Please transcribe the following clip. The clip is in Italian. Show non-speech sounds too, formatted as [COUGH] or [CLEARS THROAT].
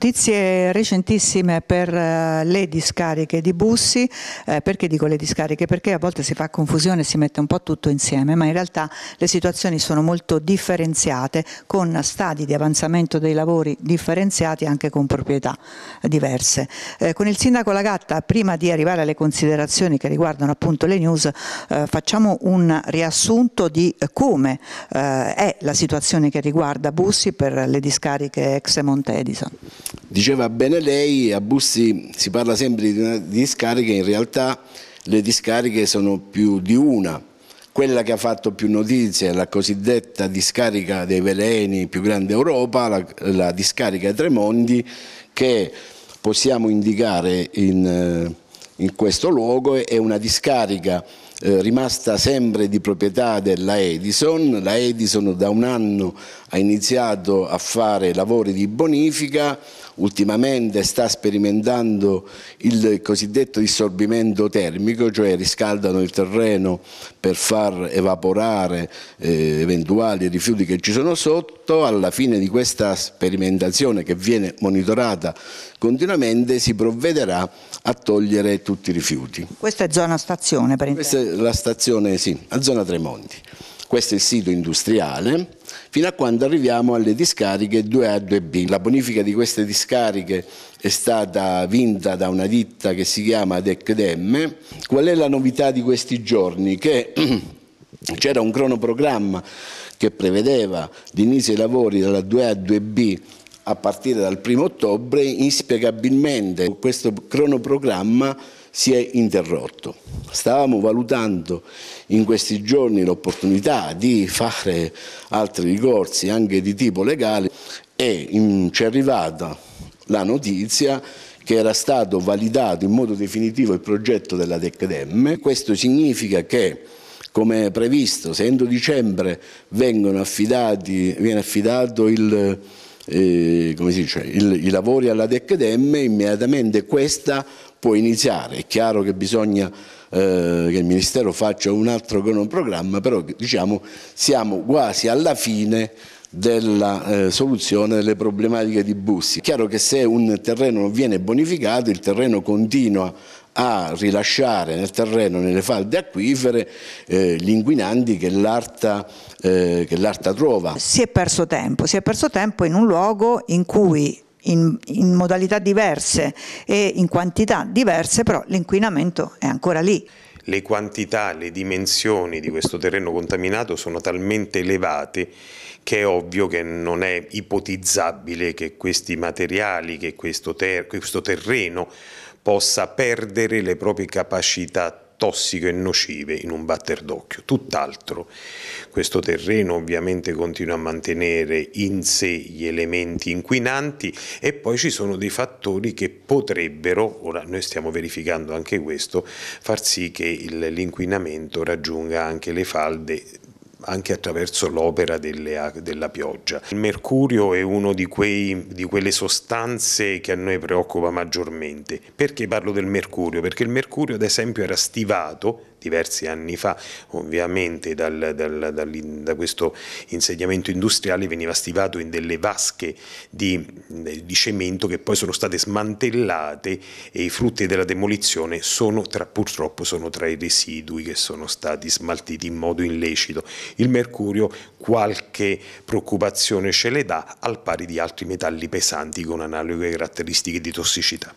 Notizie recentissime per eh, le discariche di Bussi, eh, perché dico le discariche? Perché a volte si fa confusione, si mette un po' tutto insieme, ma in realtà le situazioni sono molto differenziate con stadi di avanzamento dei lavori differenziati anche con proprietà diverse. Eh, con il sindaco Lagatta, prima di arrivare alle considerazioni che riguardano appunto le news, facciamo un riassunto di come è la situazione che riguarda Bussi per le discariche ex Monte Edison. Diceva bene lei, a Bussi si parla sempre di, una, di discariche, in realtà le discariche sono più di una. Quella che ha fatto più notizie è la cosiddetta discarica dei veleni più grande d'Europa, la, la discarica Tremondi, che possiamo indicare in, eh, in questo luogo, è una discarica eh, rimasta sempre di proprietà della Edison. La Edison da un anno ha iniziato a fare lavori di bonifica, ultimamente sta sperimentando il cosiddetto dissorbimento termico, cioè riscaldano il terreno per far evaporare eh, eventuali rifiuti che ci sono sotto, alla fine di questa sperimentazione che viene monitorata continuamente si provvederà a togliere tutti i rifiuti. Questa è zona stazione per intendere? Questa è la stazione, sì, a zona Tremonti. Questo è il sito industriale, fino a quando arriviamo alle discariche 2A e 2B. La bonifica di queste discariche è stata vinta da una ditta che si chiama DECDEM. Qual è la novità di questi giorni? Che [CLEARS THROAT] c'era un cronoprogramma che prevedeva l'inizio dei lavori dalla 2A a 2B a partire dal primo ottobre, inspiegabilmente questo cronoprogramma si è interrotto. Stavamo valutando in questi giorni l'opportunità di fare altri ricorsi anche di tipo legale e ci è arrivata la notizia che era stato validato in modo definitivo il progetto della DECDEM. Questo significa che come previsto, se entro dicembre viene affidato il eh, dice, il, i lavori alla Decdem, immediatamente questa può iniziare. È chiaro che bisogna eh, che il Ministero faccia un altro cronoprogramma, però diciamo siamo quasi alla fine della eh, soluzione delle problematiche di Bussi. È chiaro che se un terreno non viene bonificato il terreno continua a rilasciare nel terreno, nelle falde acquifere, eh, gli inquinanti che l'Arta, eh, trova. Si è perso tempo, si è perso tempo in un luogo in cui in, in, modalità diverse e in quantità diverse, però l'inquinamento è ancora lì le quantità, le dimensioni di questo terreno contaminato sono talmente elevate che è ovvio che non è ipotizzabile che questi materiali, che questo, ter questo terreno possa perdere le proprie capacità tossiche e nocive in un batter d'occhio, tutt'altro. Questo terreno ovviamente continua a mantenere in sé gli elementi inquinanti e poi ci sono dei fattori che potrebbero, ora noi stiamo verificando anche questo, far sì che l'inquinamento raggiunga anche le falde anche attraverso l'opera della pioggia. Il mercurio è una di, di, quelle sostanze che a noi preoccupa maggiormente. Perché parlo del mercurio? Perché il mercurio ad esempio era stivato diversi anni fa ovviamente dal, dal, dal, da questo insediamento industriale veniva stivato in delle vasche di, di, cemento che poi sono state smantellate e i frutti della demolizione sono tra, purtroppo sono tra i residui che sono stati smaltiti in modo illecito. Il mercurio qualche preoccupazione ce le dà al pari di altri metalli pesanti con analoghe caratteristiche di tossicità.